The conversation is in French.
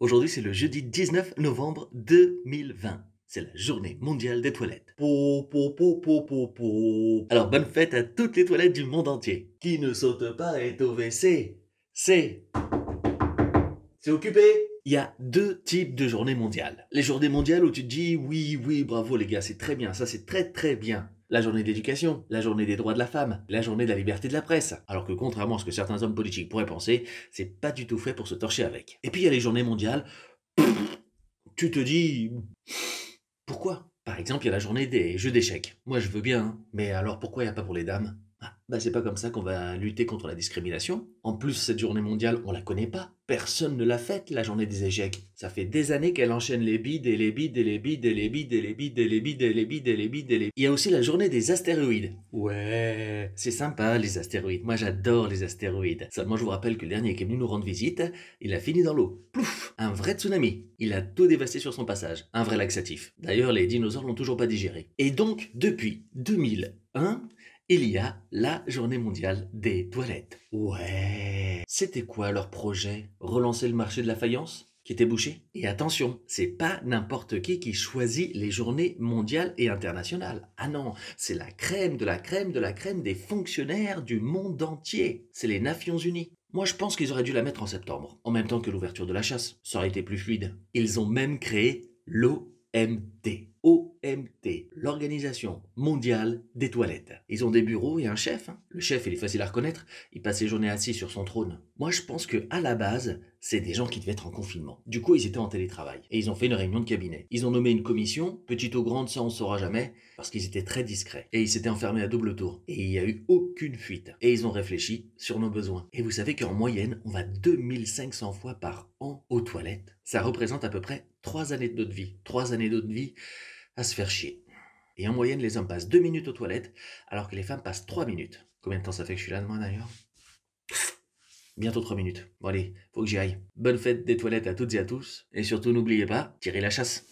Aujourd'hui, c'est le jeudi 19 novembre 2020. C'est la journée mondiale des toilettes. Po, po, po, po, po, po. Alors, bonne fête à toutes les toilettes du monde entier. Qui ne saute pas est au WC. C'est. C'est occupé il y a deux types de journées mondiales. Les journées mondiales où tu te dis oui, oui, bravo les gars, c'est très bien, ça c'est très très bien la journée d'éducation, la journée des droits de la femme, la journée de la liberté de la presse. Alors que contrairement à ce que certains hommes politiques pourraient penser, c'est pas du tout fait pour se torcher avec. Et puis il y a les journées mondiales. Tu te dis pourquoi Par exemple, il y a la journée des jeux d'échecs. Moi, je veux bien, hein. mais alors pourquoi il n'y a pas pour les dames bah, c'est pas comme ça qu'on va lutter contre la discrimination. En plus, cette journée mondiale, on la connaît pas. Personne ne la faite, la journée des échecs. Ça fait des années qu'elle enchaîne les bides et les bides et les bides et les bides et les bides et les bides et les bides et les bides et les Il y a aussi la journée des astéroïdes. Ouais, c'est sympa les astéroïdes. Moi j'adore les astéroïdes. Seulement je vous rappelle que le dernier qui est venu nous rendre visite, il a fini dans l'eau. Plouf Un vrai tsunami. Il a tout dévasté sur son passage. Un vrai laxatif. D'ailleurs, les dinosaures l'ont toujours pas digéré. Et donc, depuis 2001, il y a la journée mondiale des toilettes. Ouais. C'était quoi leur projet Relancer le marché de la faïence qui était bouché Et attention, c'est pas n'importe qui qui choisit les journées mondiales et internationales. Ah non, c'est la crème de la crème de la crème des fonctionnaires du monde entier. C'est les Nations Unies. Moi, je pense qu'ils auraient dû la mettre en septembre, en même temps que l'ouverture de la chasse. Ça aurait été plus fluide. Ils ont même créé l'OMT. OMT, l'Organisation mondiale des toilettes. Ils ont des bureaux et un chef. Hein. Le chef, il est facile à reconnaître, il passe ses journées assis sur son trône. Moi, je pense que à la base, c'est des gens qui devaient être en confinement. Du coup, ils étaient en télétravail et ils ont fait une réunion de cabinet. Ils ont nommé une commission, petite ou grande, ça on saura jamais, parce qu'ils étaient très discrets et ils s'étaient enfermés à double tour et il n'y a eu aucune fuite. Et ils ont réfléchi sur nos besoins. Et vous savez qu'en moyenne, on va 2500 fois par an aux toilettes. Ça représente à peu près 3 années de notre vie. 3 années de notre vie à se faire chier. Et en moyenne, les hommes passent 2 minutes aux toilettes, alors que les femmes passent 3 minutes. Combien de temps ça fait que je suis là moi d'ailleurs Bientôt 3 minutes. Bon allez, faut que j'y aille. Bonne fête des toilettes à toutes et à tous. Et surtout, n'oubliez pas, tirez la chasse.